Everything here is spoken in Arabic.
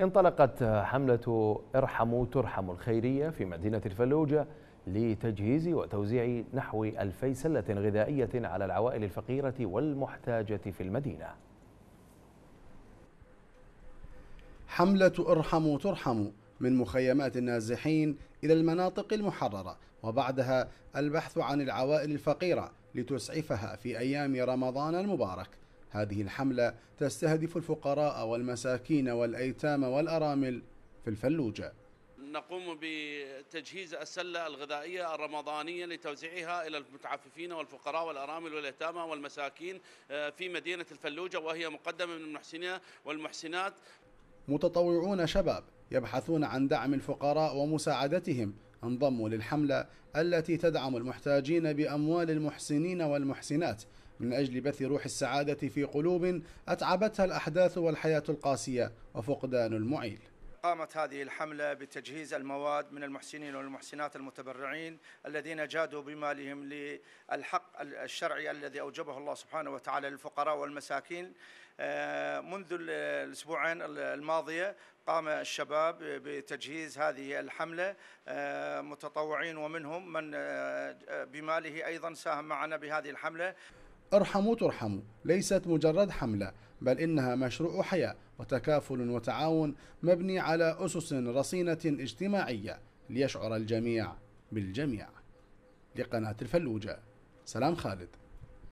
انطلقت حملة ارحموا ترحموا الخيرية في مدينة الفلوجة لتجهيز وتوزيع نحو ألفي سلة غذائية على العوائل الفقيرة والمحتاجة في المدينة حملة ارحموا ترحموا من مخيمات النازحين إلى المناطق المحررة وبعدها البحث عن العوائل الفقيرة لتسعفها في أيام رمضان المبارك هذه الحملة تستهدف الفقراء والمساكين والأيتام والأرامل في الفلوجة نقوم بتجهيز السلة الغذائية الرمضانية لتوزيعها إلى المتعففين والفقراء والأرامل واليتامى والمساكين آه، في مدينة الفلوجة وهي مقدمة من المحسنين والمحسنات متطوعون شباب يبحثون عن دعم الفقراء ومساعدتهم انضموا للحملة التي تدعم المحتاجين بأموال المحسنين والمحسنات من أجل بث روح السعادة في قلوب أتعبتها الأحداث والحياة القاسية وفقدان المعيل قامت هذه الحملة بتجهيز المواد من المحسنين والمحسنات المتبرعين الذين جادوا بمالهم للحق الشرعي الذي أوجبه الله سبحانه وتعالى للفقراء والمساكين آه، منذ الأسبوعين الماضية قام الشباب بتجهيز هذه الحملة آه، متطوعين ومنهم من آه، بماله أيضا ساهم معنا بهذه الحملة ارحموا ترحموا ليست مجرد حملة بل إنها مشروع حياة وتكافل وتعاون مبني على أسس رصينة اجتماعية ليشعر الجميع بالجميع لقناة الفلوجة سلام خالد